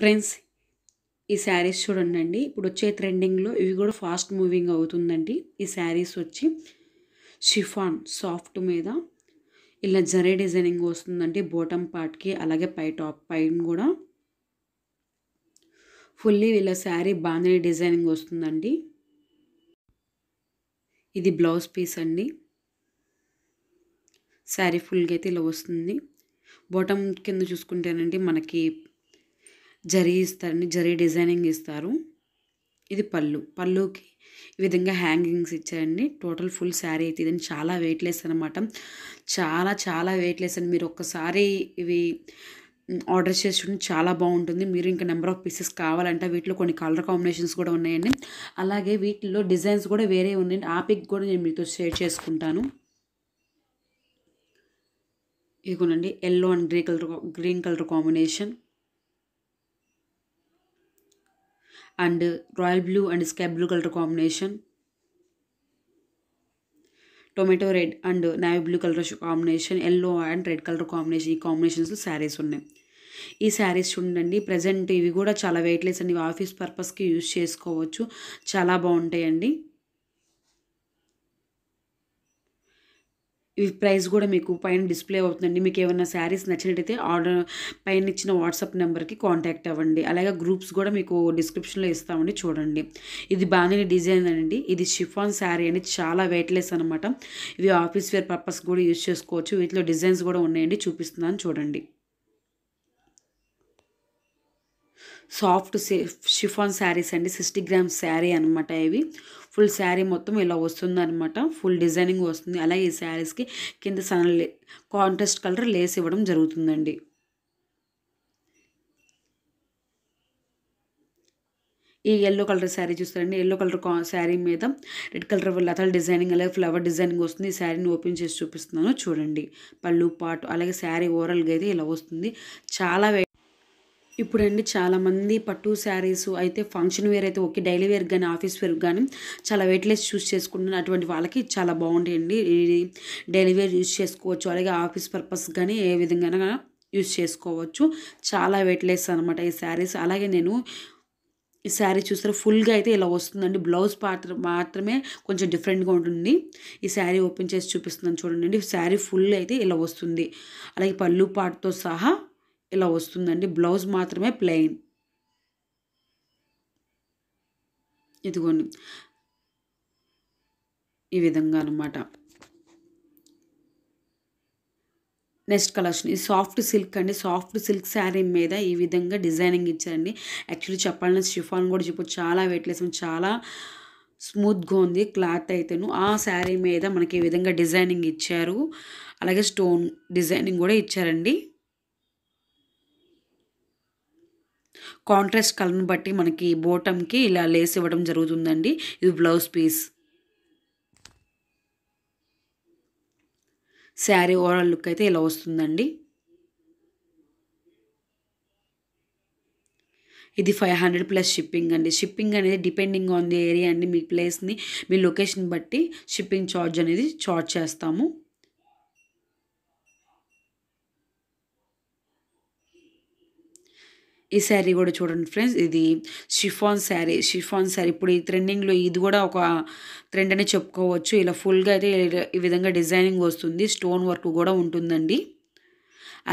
friends ఈ శారీస్ చూడండి ఇప్పుడు వచ్చే ట్రెండింగ్లో ఇవి కూడా ఫాస్ట్ మూవింగ్ అవుతుందండి ఈ శారీస్ వచ్చి షిఫాన్ సాఫ్ట్ మీద ఇలా జరే డిజైనింగ్ వస్తుందండి బోటమ్ పార్ట్కి అలాగే పై టాప్ పైన కూడా ఫుల్లీ ఇలా శారీ బాగానే డిజైనింగ్ వస్తుందండి ఇది బ్లౌజ్ పీస్ అండి శారీ ఫుల్గా అయితే ఇలా వస్తుంది బోటమ్ కింద చూసుకుంటేనండి మనకి జరీ ఇస్తారండి జరీ డిజైనింగ్ ఇస్తారు ఇది పళ్ళు పళ్ళుకి ఈ విధంగా హ్యాంగింగ్స్ ఇచ్చారండి టోటల్ ఫుల్ శారీ అయితే ఇదని చాలా వెయిట్లెస్ అనమాట చాలా చాలా వెయిట్లెస్ అండి మీరు ఒక్కసారి ఇవి ఆర్డర్ చేసుకుంటే చాలా బాగుంటుంది మీరు ఇంకా నెంబర్ ఆఫ్ పీసెస్ కావాలంటే వీటిలో కొన్ని కలర్ కాంబినేషన్స్ కూడా ఉన్నాయండి అలాగే వీటిలో డిజైన్స్ కూడా వేరే ఉన్నాయండి ఆ పిక్ కూడా నేను మీతో షేర్ చేసుకుంటాను ఇదిగోనండి yellow and green colour green colour combination and royal blue and sky blue colour combination tomato red and navy blue colour combination yellow and red colour combination ఈ కాంబినేషన్స్లో శారీస్ ఉన్నాయి ఈ శారీస్ చూడండి ప్రజెంట్ ఇవి కూడా చాలా వెయిట్లెస్ అండి ఆఫీస్ పర్పస్కి యూజ్ చేసుకోవచ్చు చాలా బాగుంటాయండి ఈ ప్రైస్ కూడా మీకు పైన డిస్ప్లే అవుతుందండి మీకు ఏమైనా శారీస్ నచ్చినట్టయితే ఆర్డర్ పైన ఇచ్చిన వాట్సాప్ నెంబర్కి కాంటాక్ట్ అవ్వండి అలాగే గ్రూప్స్ కూడా మీకు డిస్క్రిప్షన్లో ఇస్తామండి చూడండి ఇది బాగానే డిజైన్ అండి ఇది షిఫాన్ శారీ అని చాలా వెయిట్లెస్ అనమాట ఇవి ఆఫీస్ వేర్ పర్పస్ కూడా యూజ్ చేసుకోవచ్చు వీటిలో డిజైన్స్ కూడా ఉన్నాయండి చూపిస్తున్నాను చూడండి సాఫ్ట్ షిఫాన్ శారీస్ అండి సిక్స్టీ గ్రామ్స్ శారీ అనమాట ఇవి ఫుల్ శారీ మొత్తం ఇలా వస్తుందనమాట ఫుల్ డిజైనింగ్ వస్తుంది అలా ఈ శారీస్కి కింద సన్ కాంట్రాస్ట్ కలర్ లేస్ ఇవ్వడం జరుగుతుందండి ఈ ఎల్లో కలర్ శారీ చూస్తారండి ఎల్లో కలర్ శారీ మీద రెడ్ కలర్ లతల డిజైనింగ్ అలాగే ఫ్లవర్ డిజైనింగ్ వస్తుంది ఈ శారీని ఓపెన్ చేసి చూపిస్తున్నాను చూడండి పళ్ళు పాటు అలాగే శారీ ఓవరాల్గా అయితే ఇలా వస్తుంది చాలా ఇప్పుడండి చాలామంది పట్టు శారీస్ అయితే ఫంక్షన్ వేర్ అయితే ఓకే డైలీ వేర్ కానీ ఆఫీస్ వేర్ కానీ చాలా వెయిట్ లెస్ చూస్ చేసుకుంటున్న అటువంటి వాళ్ళకి చాలా బాగుంటాయండి డైలీ వేర్ యూస్ చేసుకోవచ్చు అలాగే ఆఫీస్ పర్పస్ కానీ ఏ విధంగా యూస్ చేసుకోవచ్చు చాలా వెయిట్ లెస్ అనమాట ఈ శారీస్ అలాగే నేను ఈ శారీ చూస్తారు ఫుల్గా అయితే ఇలా వస్తుందండి బ్లౌజ్ పాత్ర మాత్రమే కొంచెం డిఫరెంట్గా ఉంటుంది ఈ శారీ ఓపెన్ చేసి చూపిస్తుందని చూడండి శారీ ఫుల్ అయితే ఇలా వస్తుంది అలాగే పళ్ళు పాటతో సహా ఇలా వస్తుందండి బ్లౌజ్ మాత్రమే ప్లెయిన్ ఇదిగోండి ఈ విధంగా అనమాట నెక్స్ట్ కలెక్షన్ ఇది సాఫ్ట్ సిల్క్ అండి సాఫ్ట్ సిల్క్ శారీ మీద ఈ విధంగా డిజైనింగ్ ఇచ్చారండి యాక్చువల్లీ చెప్పాలని షిఫాన్ కూడా చెప్పు చాలా వెయిట్ వెయిట్లెస్ చాలా స్మూత్గా ఉంది క్లాత్ అయితేను ఆ శారీ మీద మనకి ఈ విధంగా డిజైనింగ్ ఇచ్చారు అలాగే స్టోన్ డిజైనింగ్ కూడా ఇచ్చారండి కాంట్రాస్ట్ కలర్ని బట్టి మనకి బోటంకి ఇలా లేస్ ఇవ్వడం జరుగుతుందండి ఇది blouse piece sari overall look అయితే ఇలా వస్తుందండి ఇది ఫైవ్ హండ్రెడ్ ప్లస్ షిప్పింగ్ అండి షిప్పింగ్ అనేది డిపెండింగ్ ఆన్ ది ఏరియా అండి మీ ప్లేస్ని మీ లొకేషన్ బట్టి షిప్పింగ్ ఛార్జ్ అనేది ఛార్జ్ చేస్తాము ఈ శారీ కూడా చూడండి ఫ్రెండ్స్ ఇది షిఫాన్ శారీ షిఫాన్ శారీ ఇప్పుడు ఈ ట్రెండింగ్లో ఇది కూడా ఒక ట్రెండ్ అని చెప్పుకోవచ్చు ఇలా ఫుల్గా అయితే ఈ విధంగా డిజైనింగ్ వస్తుంది స్టోన్ వర్క్ కూడా ఉంటుందండి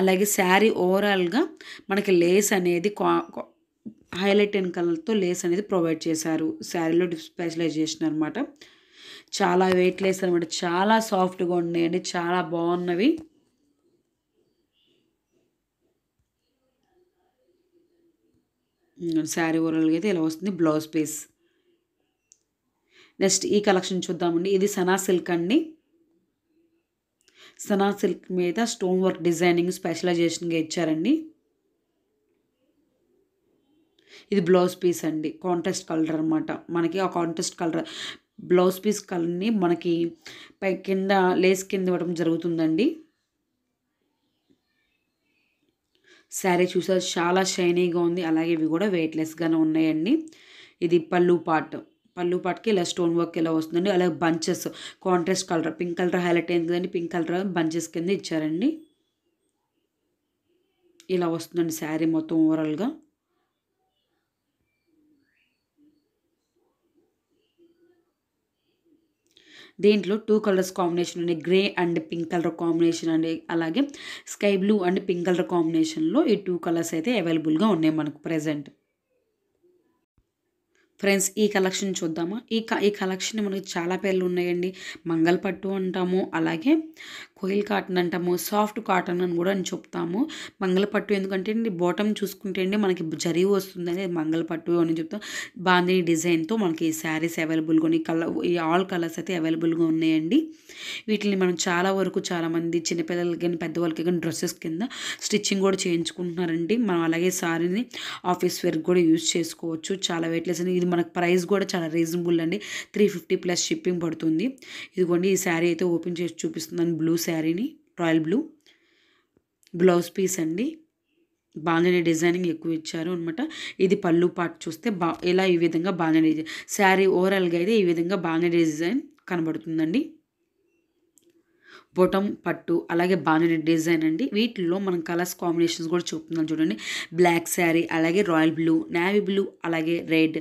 అలాగే శారీ ఓవరాల్గా మనకి లేస్ అనేది హైలైట్ అండ్ కలర్తో లేస్ అనేది ప్రొవైడ్ చేశారు శారీలో చేసిన అనమాట చాలా వెయిట్ లెస్ అనమాట చాలా సాఫ్ట్గా ఉన్నాయండి చాలా బాగున్నవి శారీ ఓవరాల్గా అయితే ఇలా వస్తుంది బ్లౌజ్ పీస్ నెక్స్ట్ ఈ కలెక్షన్ చూద్దామండి ఇది సనా సిల్క్ అండి సనా సిల్క్ మీద స్టోన్ వర్క్ డిజైనింగ్ స్పెషలైజేషన్గా ఇచ్చారండి ఇది బ్లౌజ్ పీస్ అండి కాంట్రాస్ట్ కలర్ అనమాట మనకి ఆ కాంట్రాస్ట్ కలర్ బ్లౌజ్ పీస్ కలర్ని మనకి పై కింద లేస్ కింద ఇవ్వడం జరుగుతుందండి శారీ చూసారు చాలా షైనీగా ఉంది అలాగే ఇవి కూడా వెయిట్లెస్గానే ఉన్నాయండి ఇది పళ్ళు పాట్ పళ్ళు పాటుకి ఇలా స్టోన్ వర్క్ ఇలా వస్తుందండి అలాగే bunches contrast colour pink colour highlight అయింది కదండి పింక్ కలర్ బంచెస్ కింద ఇచ్చారండి ఇలా వస్తుందండి శారీ మొత్తం ఓవరాల్గా దీంట్లో టూ కలర్స్ కాంబినేషన్ ఉన్నాయి grey and pink colour combination అండి అలాగే sky blue and pink colour కాంబినేషన్లో ఈ టూ కలర్స్ అయితే అవైలబుల్గా ఉన్నాయి మనకు ప్రజెంట్ ఫ్రెండ్స్ ఈ కలెక్షన్ చూద్దామా ఈ ఈ కలెక్షన్ మనకి చాలా పేర్లు ఉన్నాయండి మంగళపట్టు అంటాము అలాగే కోయిల్ కాటన్ అంటాము సాఫ్ట్ కాటన్ అని కూడా అని చెప్తాము మంగళపట్టు ఎందుకంటే బాటమ్ చూసుకుంటే అండి మనకి జరిగి వస్తుంది అనేది మంగళపట్టు అని చెప్తాం బాందిని డిజైన్తో మనకి శారీస్ అవైలబుల్గా ఉన్నాయి కలర్ ఆల్ కలర్స్ అయితే అవైలబుల్గా ఉన్నాయండి వీటిని మనం చాలా వరకు చాలామంది చిన్నపిల్లలకి కానీ పెద్దవాళ్ళకి కానీ డ్రెస్సెస్ కింద స్టిచ్చింగ్ కూడా చేయించుకుంటున్నారండి మనం అలాగే శారీని ఆఫీస్ వేర్కి కూడా యూజ్ చేసుకోవచ్చు చాలా వెయిట్లెస్ అని ఇది మనకు ప్రైస్ కూడా చాలా రీజనబుల్ అండి త్రీ ఫిఫ్టీ ప్లస్ షిప్పింగ్ పడుతుంది ఇదిగోండి ఈ శారీ అయితే ఓపెన్ చేసి చూపిస్తుంది బ్లూ శారీని రాయల్ బ్లూ బ్లౌజ్ పీస్ అండి బాగానే డిజైనింగ్ ఎక్కువ ఇచ్చారు అనమాట ఇది పళ్ళు పాటు చూస్తే బా ఇలా ఈ విధంగా బాగానే డిజైన్ శారీ ఓవరాల్గా అయితే ఈ విధంగా బాగానే డిజైన్ కనబడుతుందండి బొటం పట్టు అలాగే బాణని డిజైన్ అండి వీటిల్లో మనం కలర్స్ కాంబినేషన్స్ కూడా చూపుతున్నాం చూడండి బ్లాక్ శారీ అలాగే రాయల్ బ్లూ నావీ బ్లూ అలాగే red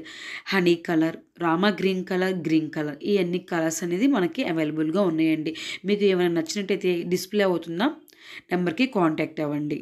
honey colour Rama green colour green colour ఈ అన్ని కలర్స్ అనేది మనకి అవైలబుల్గా ఉన్నాయండి మీకు ఏమైనా నచ్చినట్టయితే డిస్ప్లే అవుతుందా నెంబర్కి కాంటాక్ట్ అవ్వండి